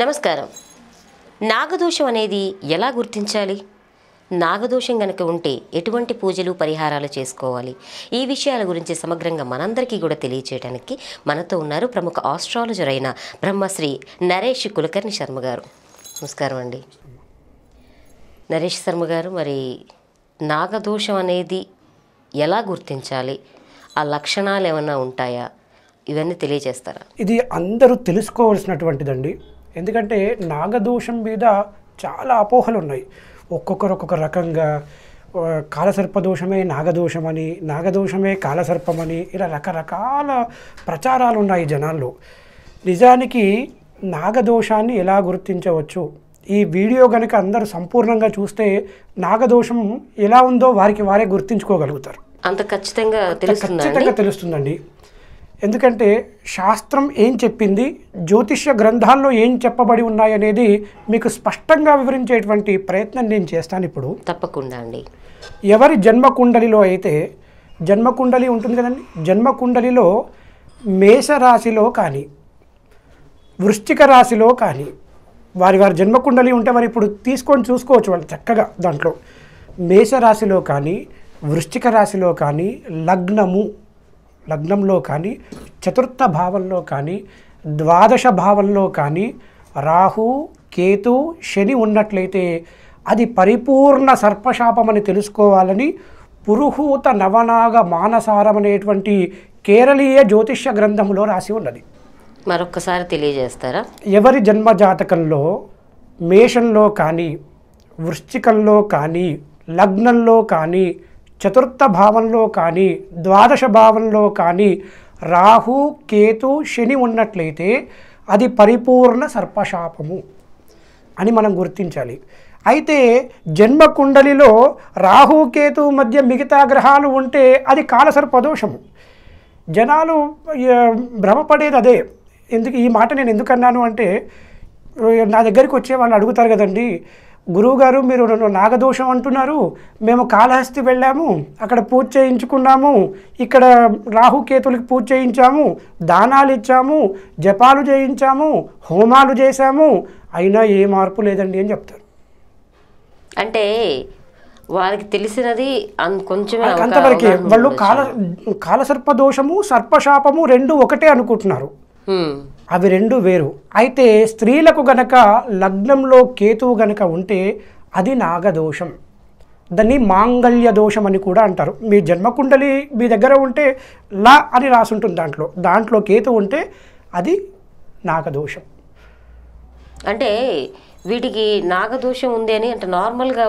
నమస్కారం నాగదోషం అనేది ఎలా గుర్తించాలి నాగదోషం గనక ఉంటే ఎటువంటి పూజలు పరిహారాలు చేసుకోవాలి ఈ విషయాల గురించి సమగ్రంగా మనందరికీ కూడా తెలియచేయడానికి మనతో ఉన్నారు ప్రముఖ ఆస్ట్రాలజర్ అయిన బ్రహ్మశ్రీ నరేష్ కులకర్ణి శర్మ గారు నమస్కారం అండి నరేష్ శర్మ గారు మరి నాగదోషం అనేది ఎలా గుర్తించాలి ఆ లక్షణాలు ఏమైనా ఉంటాయా ఇవన్నీ తెలియజేస్తారా ఇది అందరూ తెలుసుకోవాల్సినటువంటిదండి ఎందుకంటే నాగదోషం మీద చాలా అపోహలు ఉన్నాయి ఒక్కొక్కరు ఒక్కొక్క రకంగా కాలసర్పదోషమే నాగదోషమని నాగదోషమే కాలసర్పమని ఇలా రకరకాల ప్రచారాలు ఉన్నాయి జనాల్లో నిజానికి నాగదోషాన్ని ఎలా గుర్తించవచ్చు ఈ వీడియో కనుక అందరూ సంపూర్ణంగా చూస్తే నాగదోషం ఎలా ఉందో వారికి వారే గుర్తించుకోగలుగుతారు అంత ఖచ్చితంగా ఖచ్చితంగా తెలుస్తుందండి ఎందుకంటే శాస్త్రం ఏం చెప్పింది జ్యోతిష్య గ్రంథాల్లో ఏం చెప్పబడి ఉన్నాయనేది మీకు స్పష్టంగా వివరించేటువంటి ప్రయత్నం నేను చేస్తాను ఇప్పుడు తప్పకుండా అండి ఎవరి జన్మకుండలిలో అయితే జన్మకుండలి ఉంటుంది కదండి జన్మకుండలిలో మేషరాశిలో కానీ వృశ్చిక రాశిలో కానీ వారి వారి జన్మకుండలి ఉంటే వారు ఇప్పుడు తీసుకొని చూసుకోవచ్చు వాళ్ళు చక్కగా దాంట్లో మేషరాశిలో కానీ వృశ్చిక రాశిలో కానీ లగ్నము లగ్నంలో కానీ చతుర్థ భావంలో కానీ ద్వాదశ భావంలో కానీ రాహు కేతు శని ఉన్నట్లయితే అది పరిపూర్ణ సర్పశాపం అని తెలుసుకోవాలని పురుహూత నవనాగ మానసారం అనేటువంటి కేరళీయ జ్యోతిష్య గ్రంథంలో రాసి ఉన్నది మరొకసారి తెలియజేస్తారా ఎవరి జన్మ జాతకంలో మేషంలో కానీ వృశ్చికంలో కానీ లగ్నంలో కానీ చతుర్థ భావంలో కానీ ద్వాదశ భావంలో కానీ రాహు కేతు శని ఉన్నట్లయితే అది పరిపూర్ణ సర్పశాపము అని మనం గుర్తించాలి అయితే జన్మ కుండలిలో రాహుకేతు మధ్య మిగతా గ్రహాలు ఉంటే అది కాలసర్పదోషము జనాలు భ్రమపడేది అదే ఎందుకు ఈ మాట నేను ఎందుకన్నాను అంటే నా దగ్గరికి వచ్చే వాళ్ళు అడుగుతారు కదండి గురువుగారు మీరు నాగదోషం అంటున్నారు మేము కాళహస్తి వెళ్ళాము అక్కడ పూజ చేయించుకున్నాము ఇక్కడ రాహుకేతులకి పూజ చేయించాము దానాలు ఇచ్చాము జపాలు చేయించాము హోమాలు చేశాము అయినా ఏ మార్పు లేదండి అని చెప్తారు అంటే వారికి తెలిసినది కొంచెం అంతవరకే వాళ్ళు కాల కాలసర్ప దోషము సర్పశాపము రెండు ఒకటే అనుకుంటున్నారు అవి రెండు వేరు అయితే స్త్రీలకు గనక లగ్నంలో కేతువు గనక ఉంటే అది నాగదోషం దాన్ని మాంగళ్య దోషం అని కూడా అంటారు మీ జన్మకుండలి మీ దగ్గర ఉంటే లా అని రాసుంటుంది దాంట్లో దాంట్లో కేతు ఉంటే అది నాగదోషం అంటే వీటికి నాగదోషం ఉంది అని అంటే నార్మల్గా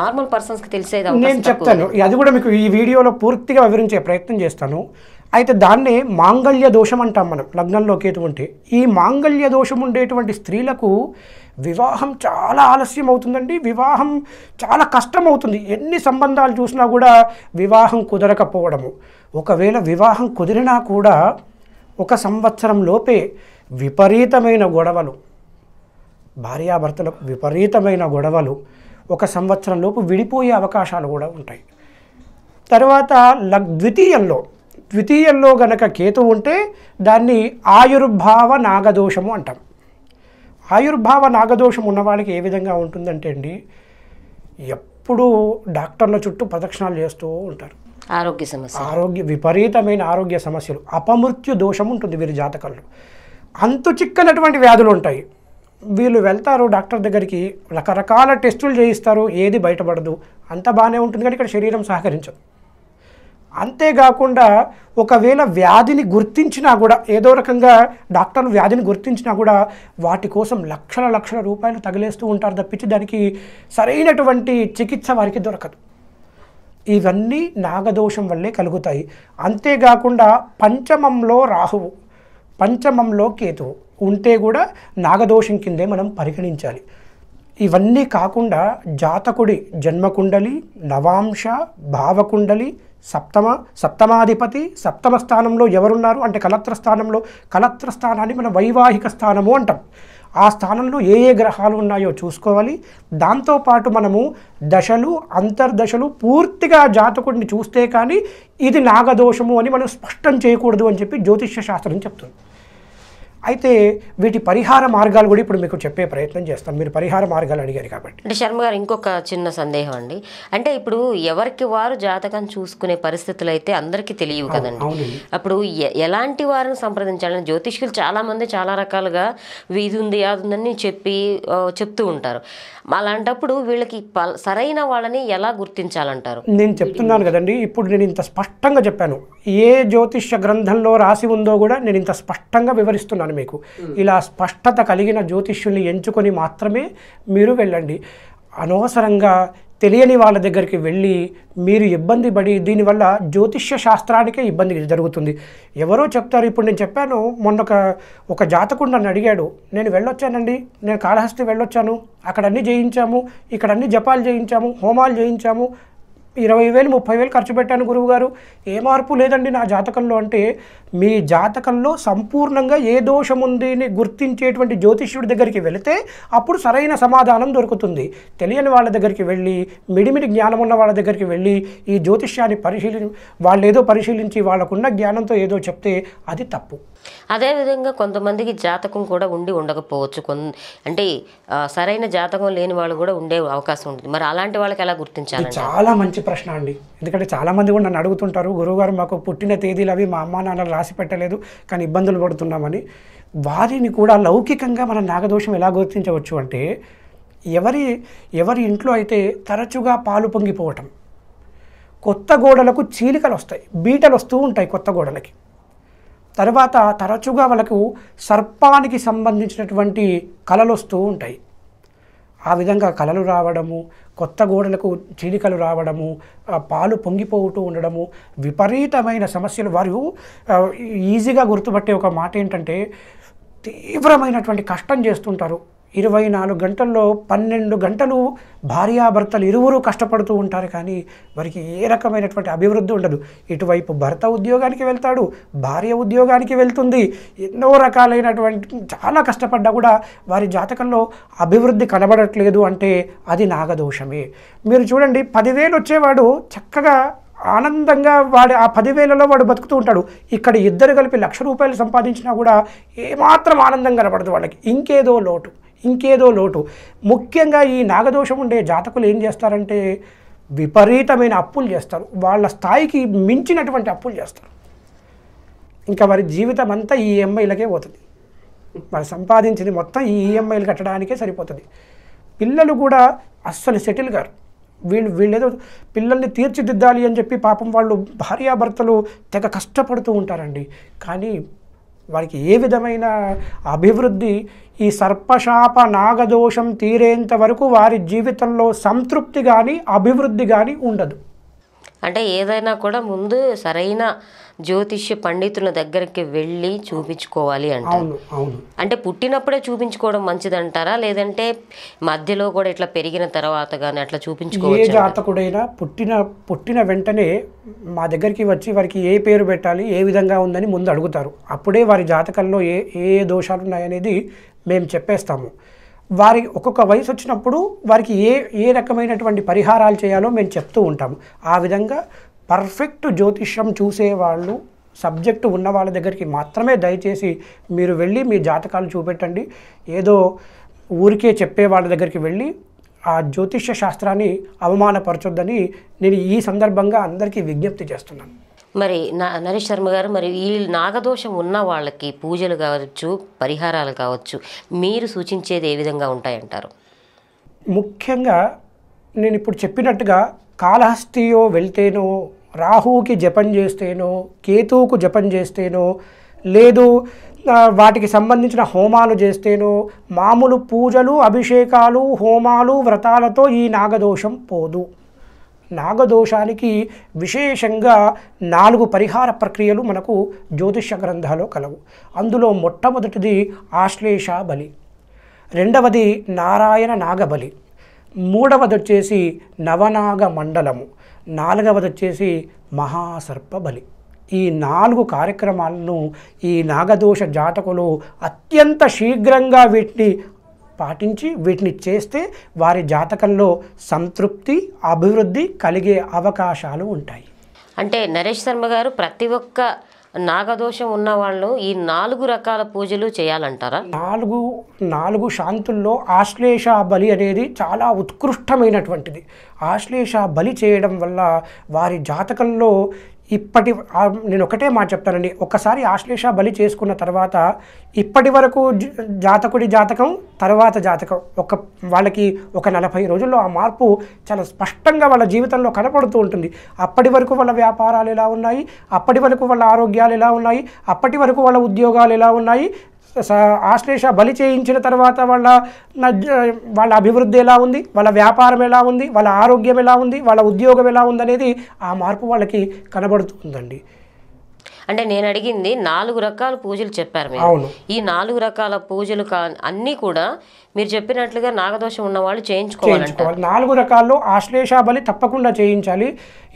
నార్మల్ పర్సన్స్కి తెలిసేది నేను చెప్తాను అది కూడా మీకు ఈ వీడియోలో పూర్తిగా వివరించే ప్రయత్నం చేస్తాను అయితే దాన్నే మాంగళ్య దోషం అంటాం మనం లగ్నంలోకి ఎటువంటి ఈ మాంగళ్య దోషం ఉండేటువంటి స్త్రీలకు వివాహం చాలా ఆలస్యం అవుతుందండి వివాహం చాలా కష్టం అవుతుంది ఎన్ని సంబంధాలు చూసినా కూడా వివాహం కుదరకపోవడము ఒకవేళ వివాహం కుదిరినా కూడా ఒక సంవత్సరం లోపే విపరీతమైన గొడవలు భార్యాభర్తలకు విపరీతమైన గొడవలు ఒక సంవత్సరం లోపు విడిపోయే అవకాశాలు కూడా ఉంటాయి తర్వాత లగ్ ద్వితీయంలో ద్వితీయంలో గనక కేతు ఉంటే దాన్ని ఆయుర్భావ నాగదోషము అంటాం ఆయుర్భావ నాగదోషం ఉన్నవాళ్ళకి ఏ విధంగా ఉంటుందంటే అండి ఎప్పుడూ డాక్టర్ల చుట్టూ ప్రదక్షిణాలు చేస్తూ ఉంటారు ఆరోగ్య సమస్య ఆరోగ్య విపరీతమైన ఆరోగ్య సమస్యలు అపమృత్యు దోషం ఉంటుంది వీరి జాతకాలు అంతు చిక్కనటువంటి వ్యాధులు ఉంటాయి వీళ్ళు వెళ్తారు డాక్టర్ దగ్గరికి రకరకాల టెస్టులు చేయిస్తారు ఏది బయటపడదు అంత బాగానే ఉంటుంది కానీ ఇక్కడ శరీరం సహకరించదు అంతేకాకుండా ఒకవేళ వ్యాధిని గుర్తించినా కూడా ఏదో రకంగా డాక్టర్లు వ్యాధిని గుర్తించినా కూడా వాటి కోసం లక్షల లక్షల రూపాయలు తగిలేస్తూ ఉంటారు తప్పించి దానికి సరైనటువంటి చికిత్స వారికి దొరకదు ఇవన్నీ నాగదోషం వల్లే కలుగుతాయి అంతేకాకుండా పంచమంలో రాహువు పంచమంలో కేతువు ఉంటే కూడా నాగదోషం కిందే మనం పరిగణించాలి ఇవన్నీ కాకుండా జాతకుడి జన్మకుండలి నవాంశ భావకుండలి సప్తమ సప్తమాధిపతి సప్తమ స్థానంలో ఎవరున్నారు అంటే కలత్ర స్థానంలో కలత్ర స్థానాన్ని మన వైవాహిక స్థానము అంటాం ఆ స్థానంలో ఏ ఏ గ్రహాలు ఉన్నాయో చూసుకోవాలి దాంతోపాటు మనము దశలు అంతర్దశలు పూర్తిగా జాతకుడిని చూస్తే కానీ ఇది నాగదోషము అని మనం స్పష్టం చేయకూడదు అని చెప్పి జ్యోతిష్య శాస్త్రం చెప్తుంది అయితే వీటి పరిహార మార్గాలు కూడా ఇప్పుడు మీకు చెప్పే ప్రయత్నం చేస్తాం మీరు పరిహార మార్గాలు అడిగారు కాబట్టి అంటే శర్మ గారు ఇంకొక చిన్న సందేహం అండి అంటే ఇప్పుడు ఎవరికి వారు జాతకం చూసుకునే పరిస్థితులు అయితే అందరికీ తెలియవు కదండి అప్పుడు ఎలాంటి వారిని సంప్రదించాలని జ్యోతిష్కులు చాలామంది చాలా రకాలుగా వీధి ఉంది అది ఉందని చెప్పి చెప్తూ ఉంటారు అలాంటప్పుడు వీళ్ళకి సరైన వాళ్ళని ఎలా గుర్తించాలంటారు నేను చెప్తున్నాను కదండి ఇప్పుడు నేను ఇంత స్పష్టంగా చెప్పాను ఏ జ్యోతిష్య గ్రంథంలో రాసి ఉందో కూడా నేను ఇంత స్పష్టంగా వివరిస్తున్నాను చెప్తున్నాను మీకు ఇలా స్పష్టత కలిగిన జ్యోతిష్యుల్ని ఎంచుకొని మాత్రమే మీరు వెళ్ళండి అనవసరంగా తెలియని వాళ్ళ దగ్గరికి వెళ్ళి మీరు ఇబ్బంది పడి దీనివల్ల జ్యోతిష్య శాస్త్రానికే ఇబ్బంది జరుగుతుంది ఎవరో చెప్తారు ఇప్పుడు నేను చెప్పాను మొన్న ఒక ఒక జాతకుడు నన్ను అడిగాడు నేను వెళ్ళొచ్చానండి నేను కాళహస్తి వెళ్ళొచ్చాను అక్కడ జయించాము ఇక్కడన్నీ ఇక్కడ అన్ని జపాలు చేయించాము హోమాలు చేయించాము ఇరవై వేలు ముప్పై వేలు ఖర్చు పెట్టాను గురువుగారు ఏ మార్పు లేదండి నా జాతకంలో అంటే మీ జాతకంలో సంపూర్ణంగా ఏ దోషం ఉంది గుర్తించేటువంటి జ్యోతిష్యుడి దగ్గరికి వెళితే అప్పుడు సరైన సమాధానం దొరుకుతుంది తెలియని వాళ్ళ దగ్గరికి వెళ్ళి మిడిమిడి జ్ఞానం ఉన్న వాళ్ళ దగ్గరికి వెళ్ళి ఈ జ్యోతిష్యాన్ని పరిశీలి వాళ్ళు ఏదో పరిశీలించి వాళ్ళకున్న జ్ఞానంతో ఏదో చెప్తే అది తప్పు అదేవిధంగా కొంతమందికి జాతకం కూడా ఉండి ఉండకపోవచ్చు కొన్ అంటే సరైన జాతకం లేని వాళ్ళు కూడా ఉండే అవకాశం ఉంటుంది మరి అలాంటి వాళ్ళకి ఎలా గుర్తించాలి చాలా మంచి ప్రశ్న అండి ఎందుకంటే చాలామంది కూడా నన్ను అడుగుతుంటారు గురువుగారు మాకు పుట్టిన తేదీలు అవి మా అమ్మ నాన్న రాసి పెట్టలేదు కానీ ఇబ్బందులు పడుతున్నామని వారిని కూడా లౌకికంగా మన నాగదోషం ఎలా గుర్తించవచ్చు అంటే ఎవరి ఎవరి ఇంట్లో అయితే తరచుగా పాలు పొంగిపోవటం కొత్త గోడలకు చీలికలు వస్తాయి బీటలు వస్తూ ఉంటాయి కొత్త గోడలకి తర్వాత తరచుగా వాళ్ళకు సర్పానికి సంబంధించినటువంటి కళలు వస్తూ ఉంటాయి ఆ విధంగా కళలు రావడము కొత్త గోడలకు చీలికలు రావడము పాలు పొంగిపోతూ ఉండడము విపరీతమైన సమస్యలు వారు ఈజీగా గుర్తుపట్టే ఒక మాట ఏంటంటే తీవ్రమైనటువంటి కష్టం చేస్తుంటారు ఇరవై నాలుగు గంటల్లో పన్నెండు గంటలు భార్యాభర్తలు ఇరువురు కష్టపడుతూ ఉంటారు కానీ వారికి ఏ రకమైనటువంటి అభివృద్ధి ఉండదు ఇటువైపు భర్త ఉద్యోగానికి వెళ్తాడు భార్య ఉద్యోగానికి వెళ్తుంది ఎన్నో రకాలైనటువంటి చాలా కష్టపడ్డా కూడా వారి జాతకంలో అభివృద్ధి కనబడట్లేదు అంటే అది నాగదోషమే మీరు చూడండి పదివేలు వచ్చేవాడు చక్కగా ఆనందంగా వాడు ఆ పదివేలలో వాడు బతుకుతూ ఉంటాడు ఇక్కడ ఇద్దరు కలిపి లక్ష రూపాయలు సంపాదించినా కూడా ఏమాత్రం ఆనందం కనబడదు వాళ్ళకి ఇంకేదో లోటు ఇంకేదో లోటు ముఖ్యంగా ఈ నాగదోషం ఉండే జాతకులు ఏం చేస్తారంటే విపరీతమైన అప్పులు చేస్తారు వాళ్ళ స్థాయికి మించినటువంటి అప్పులు చేస్తారు ఇంకా వారి జీవితం అంతా ఈ ఈఎంఐలకే పోతుంది వారు సంపాదించింది మొత్తం ఈ ఈఎంఐలు కట్టడానికే సరిపోతుంది పిల్లలు కూడా అస్సలు సెటిల్ గారు వీళ్ళు వీళ్ళేదో పిల్లల్ని తీర్చిదిద్దాలి అని చెప్పి పాపం వాళ్ళు భార్యాభర్తలు తెగ కష్టపడుతూ ఉంటారండి కానీ వారికి ఏ విధమైన అభివృద్ధి ఈ సర్పశాప నాగదోషం తీరేంత వరకు వారి జీవితంలో సంతృప్తి కానీ అభివృద్ధి కానీ ఉండదు అంటే ఏదైనా కూడా ముందు సరైన జ్యోతిష్య పండితుల దగ్గరికి వెళ్ళి చూపించుకోవాలి అంటారు అంటే పుట్టినప్పుడే చూపించుకోవడం మంచిదంటారా లేదంటే మధ్యలో కూడా ఇట్లా పెరిగిన తర్వాత కానీ అట్లా చూపించుకోవాలి ఏ జాతకుడైనా పుట్టిన పుట్టిన వెంటనే మా దగ్గరికి వచ్చి వారికి ఏ పేరు పెట్టాలి ఏ విధంగా ఉందని ముందు అడుగుతారు అప్పుడే వారి జాతకంలో ఏ ఏ దోషాలు ఉన్నాయనేది మేము చెప్పేస్తాము వారి ఒక్కొక్క వయసు వచ్చినప్పుడు వారికి ఏ ఏ రకమైనటువంటి పరిహారాలు చేయాలో మేము చెప్తూ ఉంటాము ఆ విధంగా పర్ఫెక్ట్ జ్యోతిష్యం చూసేవాళ్ళు సబ్జెక్టు ఉన్న వాళ్ళ దగ్గరికి మాత్రమే దయచేసి మీరు వెళ్ళి మీ జాతకాలు చూపెట్టండి ఏదో ఊరికే చెప్పే వాళ్ళ దగ్గరికి వెళ్ళి ఆ జ్యోతిష్య శాస్త్రాన్ని అవమానపరచొద్దని నేను ఈ సందర్భంగా అందరికీ విజ్ఞప్తి చేస్తున్నాను మరి నరేష్ శర్మ గారు మరి ఈ నాగదోషం ఉన్న వాళ్ళకి పూజలు కావచ్చు పరిహారాలు కావచ్చు మీరు సూచించేది ఏ విధంగా ఉంటాయంటారు ముఖ్యంగా నేను ఇప్పుడు చెప్పినట్టుగా కాళహస్తియో వెళ్తేనో రాహువుకి జపం చేస్తేనో కేతువుకు జపం చేస్తేనో లేదు వాటికి సంబంధించిన హోమాలు చేస్తేనో మామూలు పూజలు అభిషేకాలు హోమాలు వ్రతాలతో ఈ నాగదోషం పోదు నాగదోషానికి విశేషంగా నాలుగు పరిహార ప్రక్రియలు మనకు జ్యోతిష్య గ్రంథాలు కలవు అందులో మొట్టమొదటిది ఆశ్లేష బలి రెండవది నారాయణ నాగబలి మూడవది వచ్చేసి నవనాగ మండలము నాలుగవది వచ్చేసి మహాసర్ప బలి ఈ నాలుగు కార్యక్రమాలను ఈ నాగదోష జాతకులు అత్యంత శీఘ్రంగా వీటిని పాటించి వీటిని చేస్తే వారి జాతకంలో సంతృప్తి అభివృద్ధి కలిగే అవకాశాలు ఉంటాయి అంటే నరేష్ శర్మ గారు ప్రతి ఒక్క నాగదోషం ఉన్న వాళ్ళు ఈ నాలుగు రకాల పూజలు చేయాలంటారా నాలుగు నాలుగు శాంతుల్లో ఆశ్లేష బలి అనేది చాలా ఉత్కృష్టమైనటువంటిది ఆశ్లేష బలి చేయడం వల్ల వారి జాతకంలో ఇప్పటి నేను ఒకటే మాట చెప్తానండి ఒకసారి ఆశ్లేష బలి చేసుకున్న తర్వాత ఇప్పటి వరకు జాతకుడి జాతకం తర్వాత జాతకం ఒక వాళ్ళకి ఒక నలభై రోజుల్లో ఆ మార్పు చాలా స్పష్టంగా వాళ్ళ జీవితంలో కనపడుతూ ఉంటుంది అప్పటి వరకు వాళ్ళ వ్యాపారాలు ఎలా ఉన్నాయి అప్పటి వరకు వాళ్ళ ఆరోగ్యాలు ఎలా ఉన్నాయి అప్పటి వరకు వాళ్ళ ఉద్యోగాలు ఎలా ఉన్నాయి ఆశ్లేష బలి చేయించిన తర్వాత వాళ్ళ వాళ్ళ అభివృద్ధి ఎలా ఉంది వాళ్ళ వ్యాపారం ఎలా ఉంది వాళ్ళ ఆరోగ్యం ఎలా ఉంది వాళ్ళ ఉద్యోగం ఎలా ఉందనేది ఆ మార్పు వాళ్ళకి కనబడుతుందండి అంటే నేను అడిగింది నాలుగు రకాల పూజలు చెప్పారు మీరు ఈ నాలుగు రకాల పూజలు అన్నీ కూడా మీరు చెప్పినట్లుగా నాగదోషం ఉన్న వాళ్ళు చేయించుకోవాలి నాలుగు రకాల్లో ఆశ్లేష బలి తప్పకుండా చేయించాలి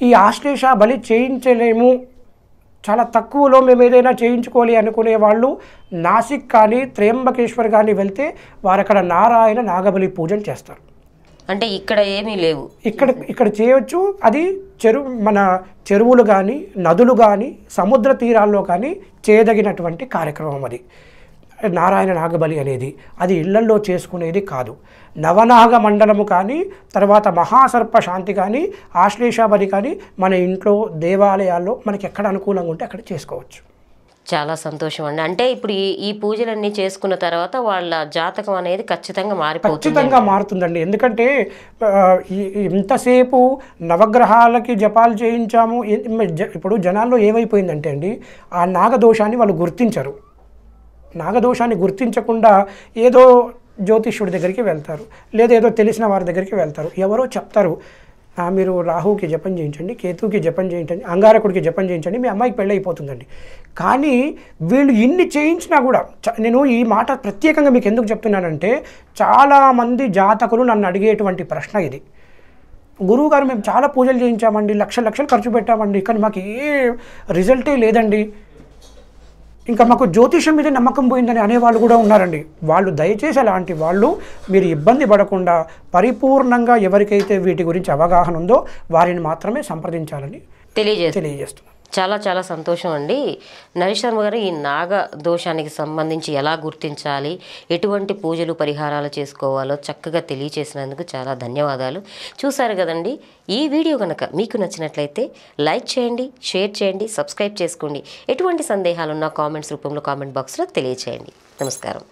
ఈ ఆశ్లేష బలి చేయించలేము చాలా తక్కువలో మేము ఏదైనా చేయించుకోవాలి అనుకునే వాళ్ళు నాసిక్ కానీ త్రయంబకేశ్వర్ కానీ వెళ్తే వారు అక్కడ నారాయణ నాగబలి పూజలు చేస్తారు అంటే ఇక్కడ ఏమీ లేవు ఇక్కడ ఇక్కడ చేయవచ్చు అది చెరువు మన చెరువులు కానీ నదులు కానీ సముద్ర తీరాల్లో కానీ చేయదగినటువంటి కార్యక్రమం అది నారాయణ నాగబలి అనేది అది ఇళ్లల్లో చేసుకునేది కాదు నవనాగ మండలము కానీ తర్వాత మహాసర్ప శాంతి కానీ ఆశ్లేషాబలి కానీ మన ఇంట్లో దేవాలయాల్లో మనకి ఎక్కడ అనుకూలంగా ఉంటే అక్కడ చేసుకోవచ్చు చాలా సంతోషం అండి అంటే ఇప్పుడు ఈ పూజలన్నీ చేసుకున్న తర్వాత వాళ్ళ జాతకం అనేది ఖచ్చితంగా మారి ఖచ్చితంగా మారుతుందండి ఎందుకంటే ఇంతసేపు నవగ్రహాలకి జపాలు చేయించాము ఇప్పుడు జనాల్లో ఏమైపోయిందంటే అండి ఆ నాగదోషాన్ని వాళ్ళు గుర్తించరు నాగదోషాన్ని గుర్తించకుండా ఏదో జ్యోతిష్యుడి దగ్గరికి వెళ్తారు లేదా ఏదో తెలిసిన వారి దగ్గరికి వెళ్తారు ఎవరో చెప్తారు మీరు రాహుకి జపం చేయించండి కేతుకి జపం చేయించండి అంగారకుడికి జపం చేయించండి మీ అమ్మాయికి పెళ్ళి అయిపోతుందండి కానీ వీళ్ళు ఇన్ని చేయించినా కూడా నేను ఈ మాట ప్రత్యేకంగా మీకు ఎందుకు చెప్తున్నానంటే చాలామంది జాతకులు నన్ను అడిగేటువంటి ప్రశ్న ఇది గురువు గారు మేము చాలా పూజలు చేయించామండి లక్ష లక్షలు ఖర్చు పెట్టామండి కానీ మాకు ఏ రిజల్టే లేదండి ఇంకా మాకు జ్యోతిషం మీద నమ్మకం పోయిందని అనేవాళ్ళు కూడా ఉన్నారండి వాళ్ళు దయచేసి అలాంటి వాళ్ళు మీరు ఇబ్బంది పడకుండా పరిపూర్ణంగా ఎవరికైతే వీటి గురించి అవగాహన ఉందో వారిని మాత్రమే సంప్రదించాలని తెలియజే తెలియజేస్తున్నాను చాలా చాలా సంతోషం అండి నరేష్ శర్మ గారు ఈ నాగ దోషానికి సంబంధించి ఎలా గుర్తించాలి ఎటువంటి పూజలు పరిహారాలు చేసుకోవాలో చక్కగా తెలియచేసినందుకు చాలా ధన్యవాదాలు చూశారు కదండి ఈ వీడియో కనుక మీకు నచ్చినట్లయితే లైక్ చేయండి షేర్ చేయండి సబ్స్క్రైబ్ చేసుకోండి ఎటువంటి సందేహాలున్నా కామెంట్స్ రూపంలో కామెంట్ బాక్స్లో తెలియచేయండి నమస్కారం